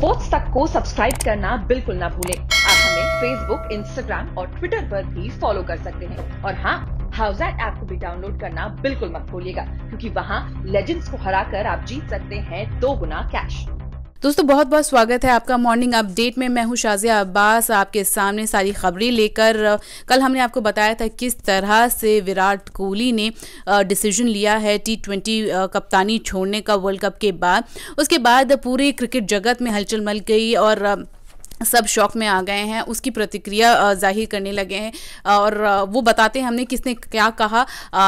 Sports तक को subscribe करना बिल्कुल ना भूलें। आप हमें फेसबुक इंस्टाग्राम और ट्विटर पर भी फॉलो कर सकते हैं और हाँ हाउस ऐप को भी डाउनलोड करना बिल्कुल मत भूलिएगा क्योंकि वहाँ लेजेंड्स को हराकर आप जीत सकते हैं दो गुना कैश दोस्तों बहुत बहुत स्वागत है आपका मॉर्निंग अपडेट में मैं हूं शाजिया अब्बास आपके सामने सारी खबरें लेकर कल हमने आपको बताया था किस तरह से विराट कोहली ने डिसीजन लिया है टी ट्वेंटी कप्तानी छोड़ने का वर्ल्ड कप के बाद उसके बाद पूरे क्रिकेट जगत में हलचल मल गई और सब शॉक में आ गए हैं उसकी प्रतिक्रिया जाहिर करने लगे हैं और वो बताते हैं हमने किसने क्या कहा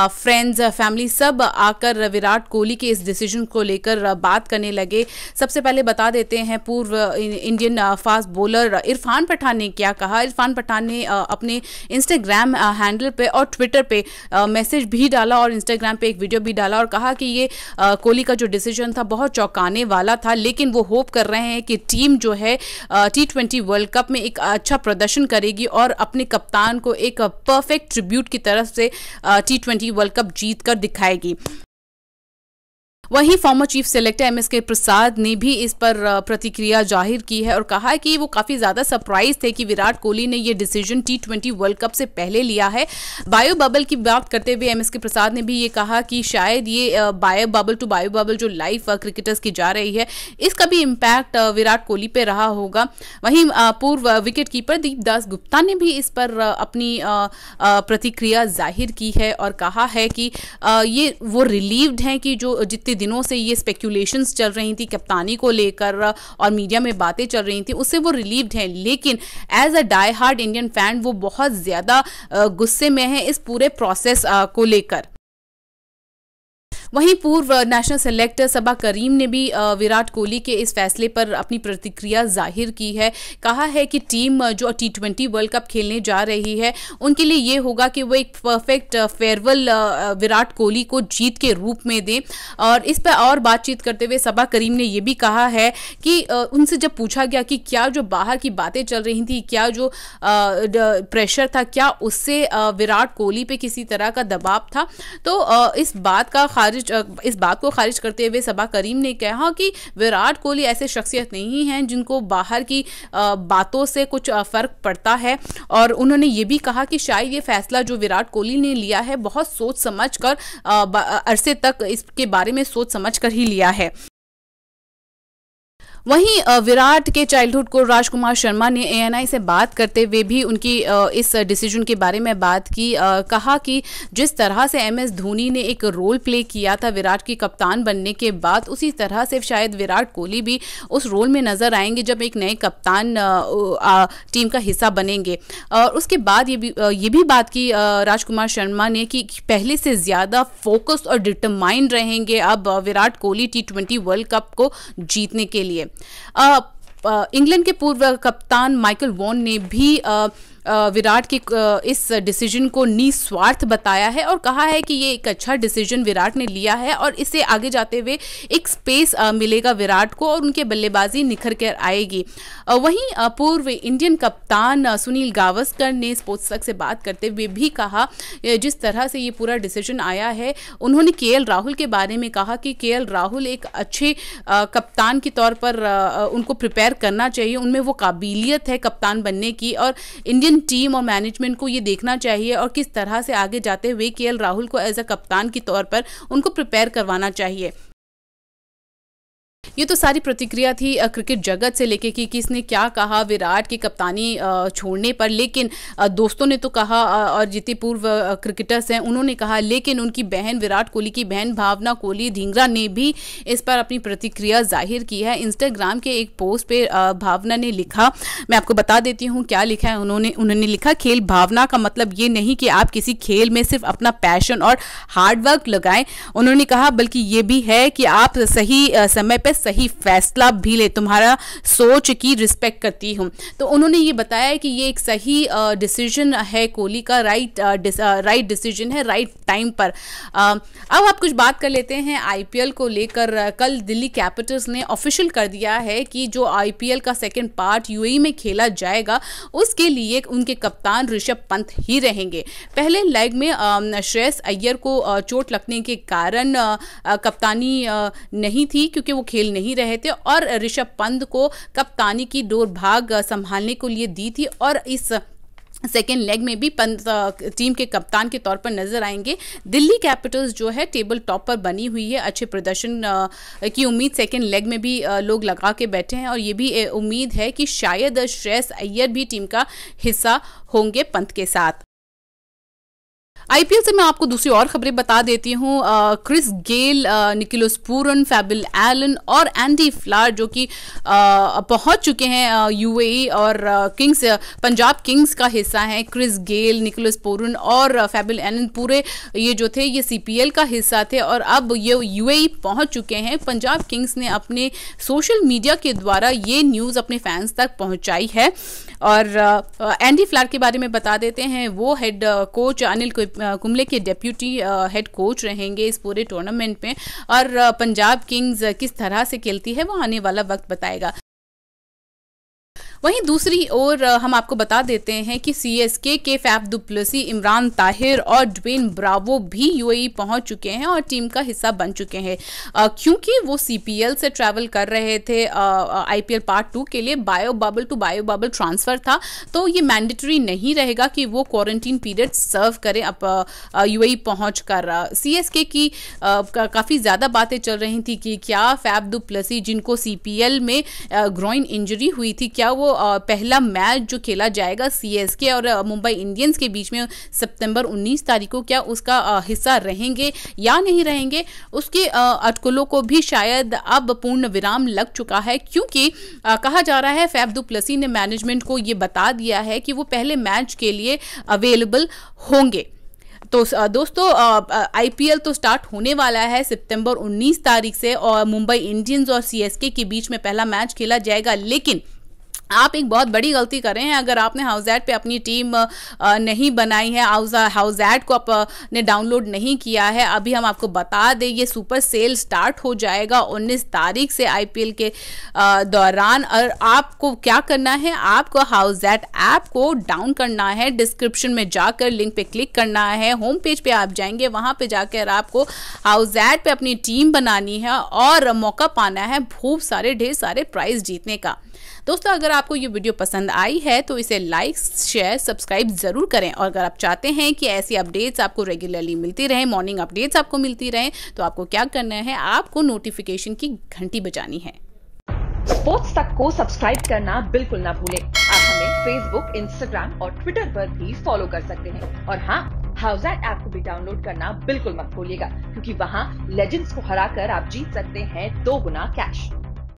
फ्रेंड्स फैमिली सब आकर विराट कोहली के इस डिसीजन को लेकर बात करने लगे सबसे पहले बता देते हैं पूर्व Indian fast bowler Irfan Pathan ने क्या कहा इरफान पठान ने अपने इंस्टाग्राम हैंडल पे और ट्विटर पे मैसेज भी डाला और इंस्टाग्राम पे एक वीडियो भी डाला और कहा कि ये कोहली का जो डिसीजन था बहुत चौंकाने वाला था लेकिन वो होप कर रहे हैं कि टीम जो है टी ट्वेंटी वर्ल्ड कप में एक अच्छा प्रदर्शन करेगी और अपने कप्तान को एक परफेक्ट ट्रिब्यूट की तरफ से टी ट्वेंटी वर्ल्ड कप जीत कर दिखाएगी वहीं former chief selector M S K Prasad ने भी इस पर प्रतिक्रिया जाहिर की है और कहा कि वो काफ़ी ज़्यादा सरप्राइज थे कि विराट कोहली ने ये decision T twenty world cup से पहले लिया है बायो बबल की बात करते हुए एम एस के प्रसाद ने भी ये कहा कि शायद ये bio bubble to bio bubble जो लाइफ क्रिकेटर्स की जा रही है इसका भी इम्पैक्ट विराट कोहली पे रहा होगा वहीं पूर्व विकेट कीपर दीपदास गुप्ता ने भी इस पर अपनी प्रतिक्रिया जाहिर की है और कहा है कि ये वो रिलीव्ड हैं कि जो जितने दिनों से ये स्पेक्यूलेशंस चल रही थी कप्तानी को लेकर और मीडिया में बातें चल रही थी उससे वो रिलीव्ड हैं लेकिन as a die hard Indian fan वो बहुत ज़्यादा गुस्से में है इस पूरे प्रोसेस को लेकर वहीं पूर्व नेशनल सेलेक्टर सबा करीम ने भी विराट कोहली के इस फैसले पर अपनी प्रतिक्रिया जाहिर की है कहा है कि टीम जो टी ट्वेंटी वर्ल्ड कप खेलने जा रही है उनके लिए ये होगा कि वो एक परफेक्ट फेयरवेल विराट कोहली को जीत के रूप में दें और इस पर और बातचीत करते हुए सबा करीम ने यह भी कहा है कि उनसे जब पूछा गया कि क्या जो बाहर की बातें चल रही थी क्या जो प्रेशर था क्या उससे विराट कोहली पे किसी तरह का दबाव था तो इस बात का खारिज खारिज इस बात को खारिज करते हुए सबा करीम ने कहा कि विराट कोहली ऐसे शख्सियत नहीं हैं जिनको बाहर की बातों से कुछ फ़र्क पड़ता है और उन्होंने ये भी कहा कि शायद ये फैसला जो विराट कोहली ने लिया है बहुत सोच समझ कर अरसे तक इसके बारे में सोच समझ कर ही लिया है वहीं विराट के चाइल्डहुड को राजकुमार शर्मा ने एएनआई से बात करते हुए भी उनकी इस डिसीजन के बारे में बात की कहा कि जिस तरह से एम एस धोनी ने एक रोल प्ले किया था विराट की कप्तान बनने के बाद उसी तरह से शायद विराट कोहली भी उस रोल में नज़र आएंगे जब एक नए कप्तान टीम का हिस्सा बनेंगे और उसके बाद ये भी ये भी बात की राजकुमार शर्मा ने कि पहले से ज़्यादा फोकस और डिटरमाइंड रहेंगे अब Virat Kohli T twenty world cup को जीतने के लिए इंग्लैंड uh, uh, के पूर्व कप्तान माइकल वॉन ने भी uh, विराट की इस डिसीजन को निस्वार्थ बताया है और कहा है कि ये एक अच्छा डिसीजन विराट ने लिया है और इससे आगे जाते हुए एक स्पेस मिलेगा विराट को और उनके बल्लेबाजी निखर कर आएगी वहीं पूर्व इंडियन कप्तान सुनील गावस्कर ने स्पोर्ट्सक से बात करते हुए भी कहा जिस तरह से ये पूरा डिसीजन आया है उन्होंने के राहुल के बारे में कहा कि के राहुल एक अच्छे कप्तान के तौर पर उनको प्रिपेयर करना चाहिए उनमें वो काबिलियत है कप्तान बनने की और इंडियन लेकिन टीम और मैनेजमेंट को ये देखना चाहिए और किस तरह से आगे जाते हुए के राहुल को एज अ कप्तान के तौर पर उनको प्रिपेयर करवाना चाहिए ये तो सारी प्रतिक्रिया थी क्रिकेट जगत से लेके कि किसने क्या कहा विराट की कप्तानी छोड़ने पर लेकिन दोस्तों ने तो कहा और जितने पूर्व क्रिकेटर्स हैं उन्होंने कहा लेकिन उनकी बहन विराट कोहली की बहन भावना कोहली धिंगरा ने भी इस पर अपनी प्रतिक्रिया जाहिर की है इंस्टाग्राम के एक पोस्ट पर भावना ने लिखा मैं आपको बता देती हूँ क्या लिखा है उन्होंने उन्होंने लिखा खेल भावना का मतलब ये नहीं कि आप किसी खेल में सिर्फ अपना पैशन और हार्डवर्क लगाएं उन्होंने कहा बल्कि ये भी है कि आप सही समय पर मैं सही फैसला भी ले तुम्हारा सोच की रिस्पेक्ट करती हूँ तो उन्होंने ये बताया कि ये एक सही डिसीजन है कोहली का राइट राइट डिसीजन है राइट टाइम पर अब आप कुछ बात कर लेते हैं आईपीएल को लेकर कल दिल्ली कैपिटल्स ने ऑफिशियल कर दिया है कि जो आईपीएल का सेकेंड पार्ट यू में खेला जाएगा उसके लिए उनके कप्तान ऋषभ पंत ही रहेंगे पहले लेग में श्रेयस अय्यर को चोट लगने के कारण कप्तानी नहीं थी क्योंकि वो खेल खेल नहीं रहे थे और ऋषभ पंत को कप्तानी की डोर भाग संभालने को लिए दी थी और इस सेकेंड लेग में भी पंत टीम के कप्तान के तौर पर नजर आएंगे दिल्ली कैपिटल्स जो है टेबल टॉप पर बनी हुई है अच्छे प्रदर्शन की उम्मीद सेकेंड लेग में भी लोग लगा के बैठे हैं और ये भी उम्मीद है कि शायद श्रेयस अय्यर भी टीम का हिस्सा होंगे पंत के साथ आईपीएल से मैं आपको दूसरी और खबरें बता देती हूँ Chris Gayle Nicholas Pooran Fabian Allen और एंडी फ्लार जो कि पहुंच चुके हैं यूएई e और किंग्स पंजाब किंग्स का हिस्सा हैं क्रिस गेल निकिलोस पूरन और फैबिल एलन पूरे ये जो थे ये सीपीएल का हिस्सा थे और अब ये यूएई e पहुंच चुके हैं पंजाब किंग्स ने अपने सोशल मीडिया के द्वारा ये न्यूज़ अपने फैंस तक पहुँचाई है और एंडी फ्लार के बारे में बता देते हैं वो हेड कोच अनिल को कुंबले के डेप्यूटी हेड कोच रहेंगे इस पूरे टूर्नामेंट में और पंजाब किंग्स किस तरह से खेलती है वो आने वाला वक्त बताएगा वहीं दूसरी ओर हम आपको बता देते हैं कि C S K Faf du Plessis Imran Tahir और ड्वेन ब्रावो भी यूएई e पहुंच चुके हैं और टीम का हिस्सा बन चुके हैं क्योंकि वो एल से ट्रैवल कर रहे थे एल पार्ट टू के लिए bio bubble to bio bubble transfer था तो ये मैंडेटरी नहीं रहेगा कि वो क्वारंटीन पीरियड सर्व करें अब सी एस के की काफ़ी ज़्यादा बातें चल रही थी कि क्या फैफ दुप्लसी जिनको एल में ग्रोइन इंजरी हुई थी क्या वो पहला मैच जो खेला जाएगा सीएसके और मुंबई इंडियंस के बीच में सितंबर 19 तारीख को क्या उसका हिस्सा रहेंगे या नहीं रहेंगे उसके अटकलों को भी शायद अब पूर्ण विराम लग चुका है क्योंकि कहा जा रहा है फैब दुप्लसी ने मैनेजमेंट को ये बता दिया है कि वो पहले मैच के लिए अवेलेबल होंगे तो दोस्तों आईपीएल तो स्टार्ट होने वाला है सितंबर 19 तारीख से और मुंबई इंडियंस और सीएसके के बीच में पहला मैच खेला जाएगा लेकिन आप एक बहुत बड़ी गलती कर रहे हैं अगर आपने हाउस एड पे अपनी टीम नहीं बनाई है हाउस एड को आपने डाउनलोड नहीं किया है अभी हम आपको बता दें ये सुपर सेल स्टार्ट हो जाएगा 19 तारीख से आईपीएल के दौरान और आपको क्या करना है आपको हाउस एड ऐप को डाउन करना है डिस्क्रिप्शन में जाकर लिंक पे क्लिक करना है होम पेज पे आप जाएंगे वहाँ पर जाकर आपको हाउस एड पर अपनी टीम बनानी है और मौका पाना है खूब सारे ढेर सारे प्राइज जीतने का दोस्तों अगर आपको ये वीडियो पसंद आई है तो इसे लाइक शेयर सब्सक्राइब ज़रूर करें और अगर आप चाहते हैं कि ऐसी अपडेट्स आपको रेगुलरली मिलती रहे मॉर्निंग अपडेट्स आपको मिलती रहे तो आपको क्या करना है आपको नोटिफिकेशन की घंटी बजानी है स्पोर्ट्स तक को सब्सक्राइब करना बिल्कुल ना भूले आप हमें फेसबुक इंस्टाग्राम और ट्विटर पर भी फॉलो कर सकते हैं और हाँ हाउस ऐप को भी डाउनलोड करना बिल्कुल मत भूलिएगा क्योंकि वहाँ लेजेंड्स को हराकर आप जीत सकते हैं दो गुना कैश